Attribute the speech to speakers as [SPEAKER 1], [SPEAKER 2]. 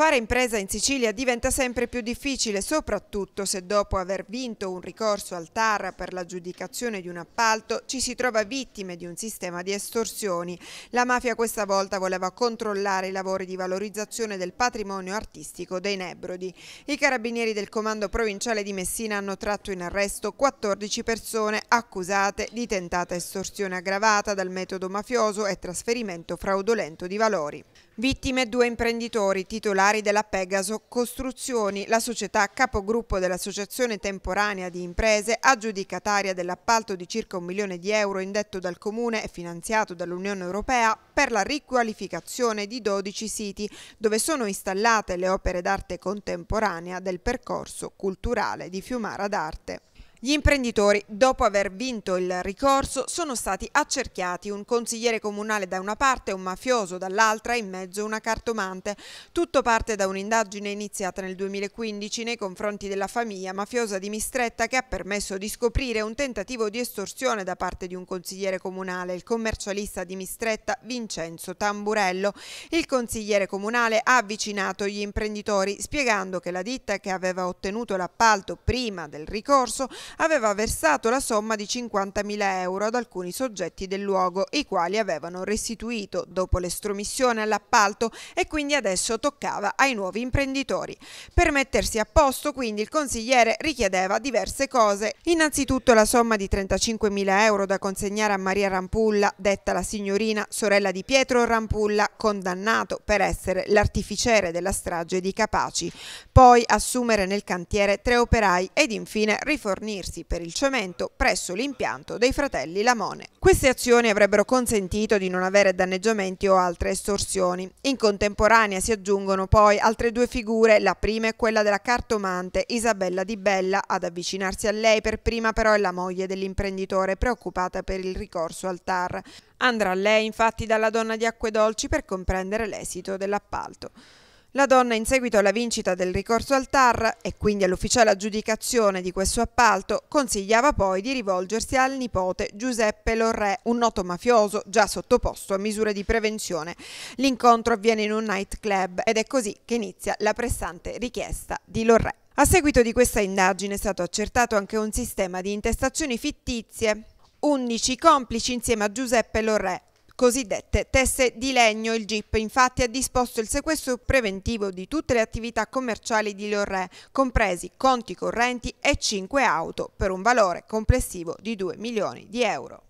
[SPEAKER 1] Fare impresa in Sicilia diventa sempre più difficile, soprattutto se dopo aver vinto un ricorso al TAR per l'aggiudicazione di un appalto ci si trova vittime di un sistema di estorsioni. La mafia questa volta voleva controllare i lavori di valorizzazione del patrimonio artistico dei Nebrodi. I carabinieri del comando provinciale di Messina hanno tratto in arresto 14 persone accusate di tentata estorsione aggravata dal metodo mafioso e trasferimento fraudolento di valori. Vittime due imprenditori titolari della Pegaso Costruzioni, la società capogruppo dell'Associazione Temporanea di Imprese, aggiudicataria dell'appalto di circa un milione di euro indetto dal Comune e finanziato dall'Unione Europea per la riqualificazione di 12 siti dove sono installate le opere d'arte contemporanea del percorso culturale di Fiumara d'Arte. Gli imprenditori, dopo aver vinto il ricorso, sono stati accerchiati, un consigliere comunale da una parte e un mafioso dall'altra, in mezzo a una cartomante. Tutto parte da un'indagine iniziata nel 2015 nei confronti della famiglia mafiosa di Mistretta che ha permesso di scoprire un tentativo di estorsione da parte di un consigliere comunale, il commercialista di Mistretta Vincenzo Tamburello. Il consigliere comunale ha avvicinato gli imprenditori spiegando che la ditta che aveva ottenuto l'appalto prima del ricorso aveva versato la somma di 50.000 euro ad alcuni soggetti del luogo, i quali avevano restituito dopo l'estromissione all'appalto e quindi adesso toccava ai nuovi imprenditori. Per mettersi a posto, quindi, il consigliere richiedeva diverse cose. Innanzitutto la somma di 35.000 euro da consegnare a Maria Rampulla, detta la signorina sorella di Pietro Rampulla, condannato per essere l'artificiere della strage di Capaci. Poi assumere nel cantiere tre operai ed infine rifornire riunirsi per il cemento presso l'impianto dei fratelli Lamone. Queste azioni avrebbero consentito di non avere danneggiamenti o altre estorsioni. In contemporanea si aggiungono poi altre due figure, la prima è quella della cartomante Isabella Di Bella, ad avvicinarsi a lei per prima però è la moglie dell'imprenditore preoccupata per il ricorso al TAR. Andrà lei infatti dalla donna di Acque Dolci per comprendere l'esito dell'appalto. La donna, in seguito alla vincita del ricorso al TAR e quindi all'ufficiale aggiudicazione di questo appalto, consigliava poi di rivolgersi al nipote Giuseppe Lorre, un noto mafioso già sottoposto a misure di prevenzione. L'incontro avviene in un nightclub ed è così che inizia la pressante richiesta di Lorre. A seguito di questa indagine è stato accertato anche un sistema di intestazioni fittizie 11 complici insieme a Giuseppe Lorre, cosiddette teste di legno. Il GIP infatti ha disposto il sequestro preventivo di tutte le attività commerciali di Lorre, compresi conti correnti e 5 auto, per un valore complessivo di 2 milioni di euro.